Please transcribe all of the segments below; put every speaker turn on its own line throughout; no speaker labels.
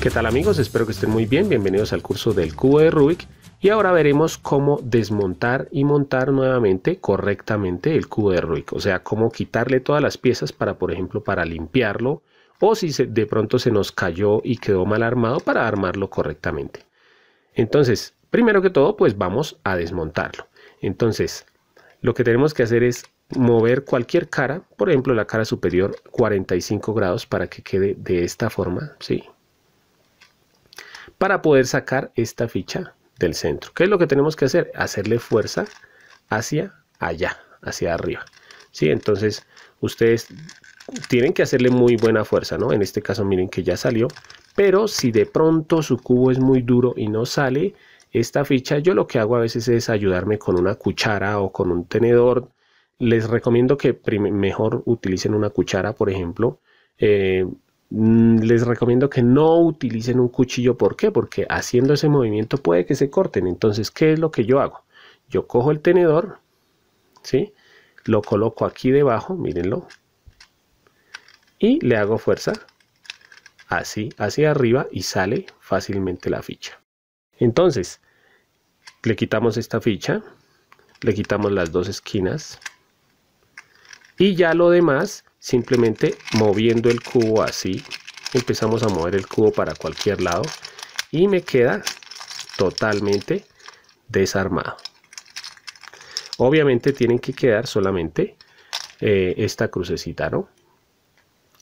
¿Qué tal amigos? Espero que estén muy bien. Bienvenidos al curso del cubo de Rubik. Y ahora veremos cómo desmontar y montar nuevamente correctamente el cubo de Rubik. O sea, cómo quitarle todas las piezas para, por ejemplo, para limpiarlo. O si de pronto se nos cayó y quedó mal armado para armarlo correctamente. Entonces, primero que todo, pues vamos a desmontarlo. Entonces, lo que tenemos que hacer es mover cualquier cara, por ejemplo la cara superior 45 grados para que quede de esta forma, ¿sí? para poder sacar esta ficha del centro. ¿Qué es lo que tenemos que hacer? Hacerle fuerza hacia allá, hacia arriba. ¿Sí? Entonces, ustedes tienen que hacerle muy buena fuerza, ¿no? En este caso, miren que ya salió. Pero si de pronto su cubo es muy duro y no sale esta ficha, yo lo que hago a veces es ayudarme con una cuchara o con un tenedor. Les recomiendo que mejor utilicen una cuchara, por ejemplo, eh, Mm, les recomiendo que no utilicen un cuchillo. ¿Por qué? Porque haciendo ese movimiento puede que se corten. Entonces, ¿qué es lo que yo hago? Yo cojo el tenedor, ¿sí? Lo coloco aquí debajo, mírenlo. Y le hago fuerza así hacia arriba y sale fácilmente la ficha. Entonces, le quitamos esta ficha, le quitamos las dos esquinas y ya lo demás simplemente moviendo el cubo así empezamos a mover el cubo para cualquier lado y me queda totalmente desarmado obviamente tienen que quedar solamente eh, esta crucecita no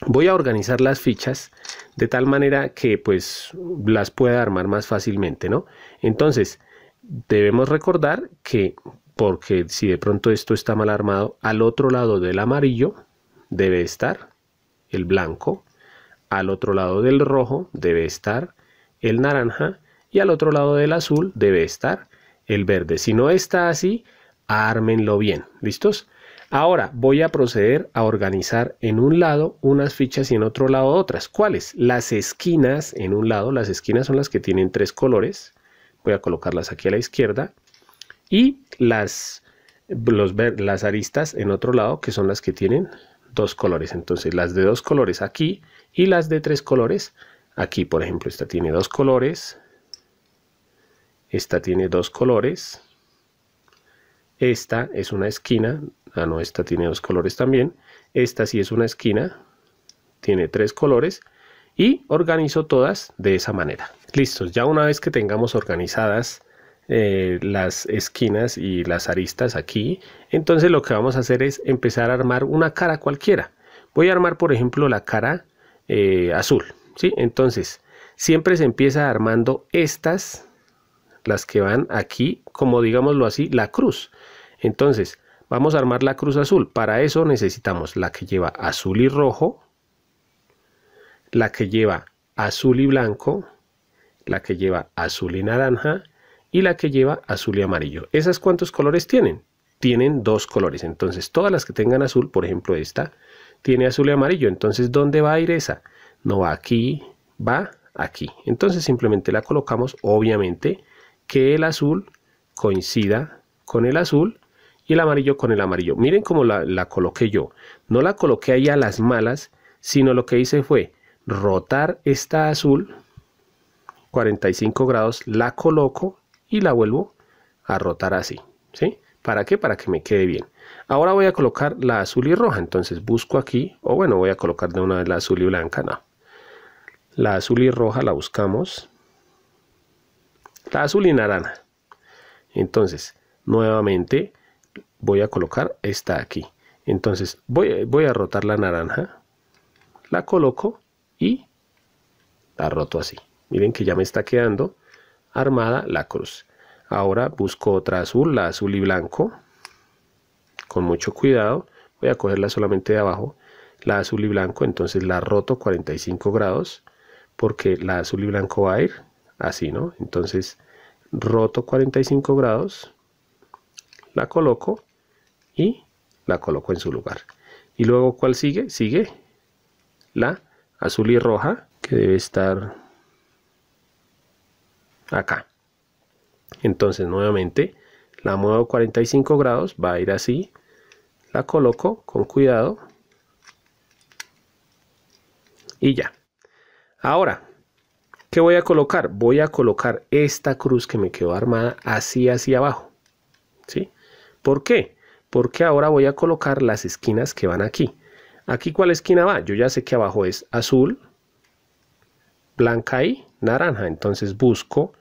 voy a organizar las fichas de tal manera que pues las pueda armar más fácilmente no entonces debemos recordar que porque si de pronto esto está mal armado al otro lado del amarillo debe estar el blanco, al otro lado del rojo debe estar el naranja y al otro lado del azul debe estar el verde. Si no está así, ármenlo bien. ¿Listos? Ahora voy a proceder a organizar en un lado unas fichas y en otro lado otras. ¿Cuáles? Las esquinas en un lado. Las esquinas son las que tienen tres colores. Voy a colocarlas aquí a la izquierda. Y las, las aristas en otro lado que son las que tienen dos colores. Entonces las de dos colores aquí y las de tres colores aquí. Por ejemplo, esta tiene dos colores. Esta tiene dos colores. Esta es una esquina. Ah, no, esta tiene dos colores también. Esta sí es una esquina. Tiene tres colores. Y organizo todas de esa manera. Listos, ya una vez que tengamos organizadas eh, las esquinas y las aristas aquí, entonces lo que vamos a hacer es empezar a armar una cara cualquiera. Voy a armar, por ejemplo, la cara eh, azul, ¿sí? Entonces, siempre se empieza armando estas, las que van aquí, como digámoslo así, la cruz. Entonces, vamos a armar la cruz azul. Para eso necesitamos la que lleva azul y rojo, la que lleva azul y blanco, la que lleva azul y naranja y la que lleva azul y amarillo. ¿Esas cuántos colores tienen? Tienen dos colores. Entonces, todas las que tengan azul, por ejemplo, esta, tiene azul y amarillo. Entonces, ¿dónde va a ir esa? No va aquí, va aquí. Entonces, simplemente la colocamos, obviamente, que el azul coincida con el azul y el amarillo con el amarillo. Miren cómo la, coloqué yo. No la coloqué ahí a las malas, sino lo que hice fue rotar esta azul 45 grados, la coloco y la vuelvo a rotar así, ¿sí? ¿Para qué? Para que me quede bien. Ahora voy a colocar la azul y roja, entonces busco aquí, o bueno, voy a colocar de una vez la azul y blanca, no. La azul y roja la buscamos. La azul y naranja. Entonces, nuevamente voy a colocar esta aquí. Entonces, voy, voy a rotar la naranja, la coloco y la roto así. Miren que ya me está quedando armada la cruz. Ahora busco otra azul, la azul y blanco. Con mucho cuidado, voy a cogerla solamente de abajo, la azul y blanco, entonces la roto 45 grados, porque la azul y blanco va a ir así, ¿no? Entonces roto 45 grados, la coloco y la coloco en su lugar. Y luego, ¿cuál sigue? Sigue la azul y roja, que debe estar acá entonces nuevamente la muevo 45 grados va a ir así la coloco con cuidado y ya ahora ¿qué voy a colocar? voy a colocar esta cruz que me quedó armada así hacia abajo ¿sí? ¿por qué? porque ahora voy a colocar las esquinas que van aquí aquí cuál esquina va? yo ya sé que abajo es azul blanca y naranja. Entonces busco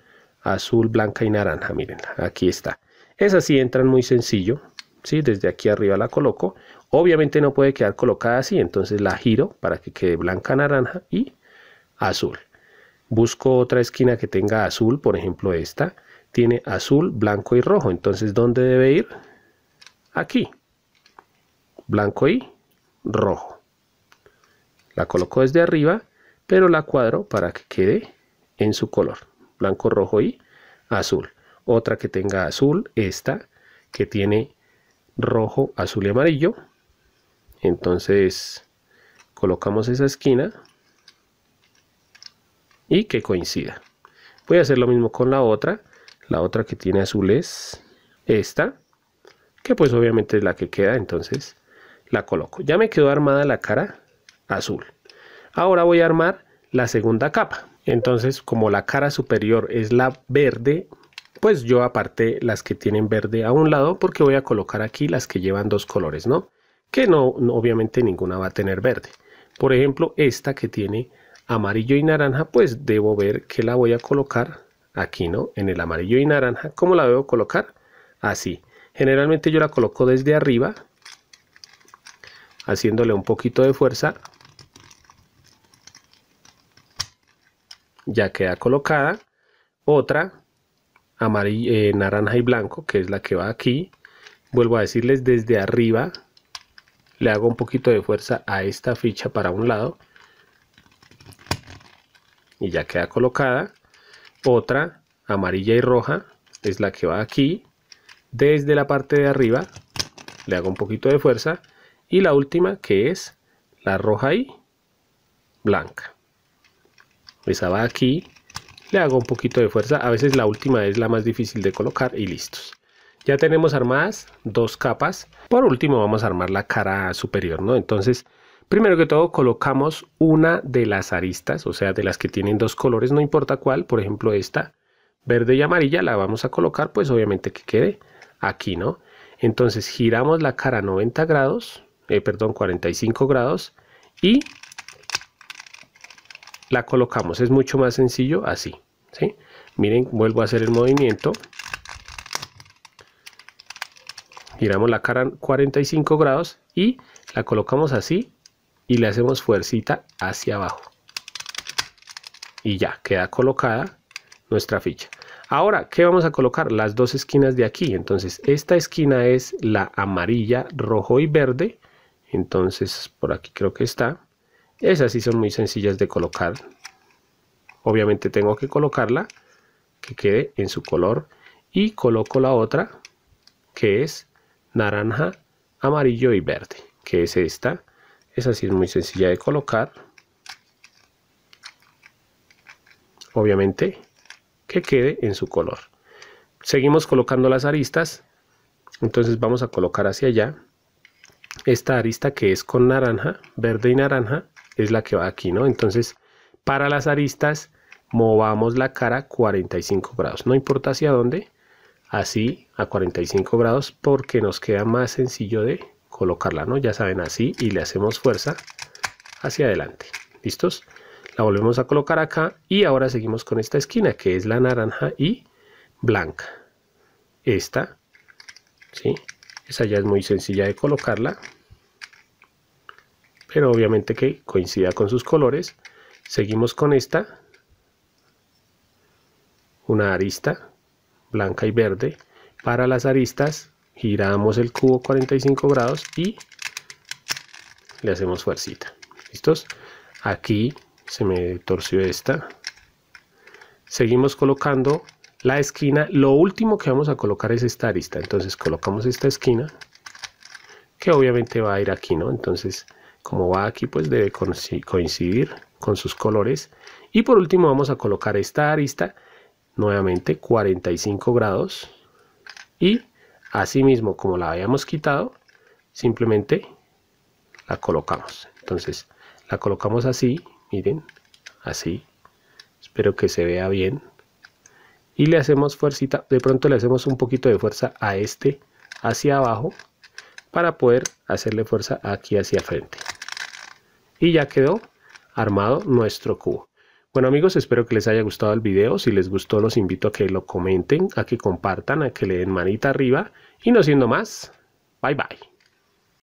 azul, blanca y naranja. Miren, aquí está. Es así, entran muy sencillo. si Desde aquí arriba la coloco. Obviamente no puede quedar colocada así, entonces la giro para que quede blanca, naranja y azul. Busco otra esquina que tenga azul, por ejemplo esta. Tiene azul, blanco y rojo. Entonces, ¿dónde debe ir? Aquí. Blanco y rojo. La coloco desde arriba pero la cuadro para que quede en su color, blanco, rojo y azul. Otra que tenga azul, esta que tiene rojo, azul y amarillo. Entonces colocamos esa esquina y que coincida. Voy a hacer lo mismo con la otra. La otra que tiene azul es esta, que pues obviamente es la que queda, entonces la coloco. Ya me quedó armada la cara azul. Ahora voy a armar la segunda capa. Entonces, como la cara superior es la verde, pues yo aparté las que tienen verde a un lado porque voy a colocar aquí las que llevan dos colores, ¿no? Que no, obviamente ninguna va a tener verde. Por ejemplo, esta que tiene amarillo y naranja, pues debo ver que la voy a colocar aquí, ¿no? En el amarillo y naranja. ¿Cómo la debo colocar? Así. Generalmente yo la coloco desde arriba, haciéndole un poquito de fuerza ya queda colocada. Otra, eh, naranja y blanco, que es la que va aquí. Vuelvo a decirles desde arriba, le hago un poquito de fuerza a esta ficha para un lado. Y ya queda colocada. Otra, amarilla y roja, es la que va aquí. Desde la parte de arriba, le hago un poquito de fuerza. Y la última, que es la roja y blanca va pues aquí, le hago un poquito de fuerza, a veces la última es la más difícil de colocar y listos. Ya tenemos armadas dos capas. Por último vamos a armar la cara superior, ¿no? Entonces, primero que todo colocamos una de las aristas, o sea, de las que tienen dos colores, no importa cuál, por ejemplo esta verde y amarilla la vamos a colocar, pues obviamente que quede aquí, ¿no? Entonces giramos la cara 90 grados, eh, perdón, 45 grados y la colocamos. Es mucho más sencillo así. ¿sí? Miren, vuelvo a hacer el movimiento. Giramos la cara 45 grados y la colocamos así y le hacemos fuercita hacia abajo. Y ya, queda colocada nuestra ficha. Ahora, ¿qué vamos a colocar? Las dos esquinas de aquí. Entonces, esta esquina es la amarilla, rojo y verde. Entonces, por aquí creo que está. Esas sí son muy sencillas de colocar. Obviamente tengo que colocarla que quede en su color y coloco la otra que es naranja, amarillo y verde, que es esta. Esa sí es muy sencilla de colocar. Obviamente que quede en su color. Seguimos colocando las aristas. Entonces vamos a colocar hacia allá esta arista que es con naranja, verde y naranja, es la que va aquí, ¿no? Entonces, para las aristas, movamos la cara 45 grados. No importa hacia dónde, así a 45 grados porque nos queda más sencillo de colocarla, ¿no? Ya saben, así y le hacemos fuerza hacia adelante. ¿Listos? La volvemos a colocar acá y ahora seguimos con esta esquina que es la naranja y blanca. Esta, ¿sí? Esa ya es muy sencilla de colocarla pero obviamente que coincida con sus colores. Seguimos con esta, una arista blanca y verde. Para las aristas giramos el cubo 45 grados y le hacemos fuercita. ¿Listos? Aquí se me torció esta. Seguimos colocando la esquina. Lo último que vamos a colocar es esta arista. Entonces colocamos esta esquina que obviamente va a ir aquí, ¿no? Entonces como va aquí pues debe coincidir con sus colores y por último vamos a colocar esta arista nuevamente 45 grados y así mismo como la habíamos quitado simplemente la colocamos entonces la colocamos así miren así espero que se vea bien y le hacemos fuercita de pronto le hacemos un poquito de fuerza a este hacia abajo para poder hacerle fuerza aquí hacia frente y ya quedó armado nuestro cubo. Bueno amigos, espero que les haya gustado el video. Si les gustó los invito a que lo comenten, a que compartan, a que le den manita arriba. Y no siendo más, bye bye.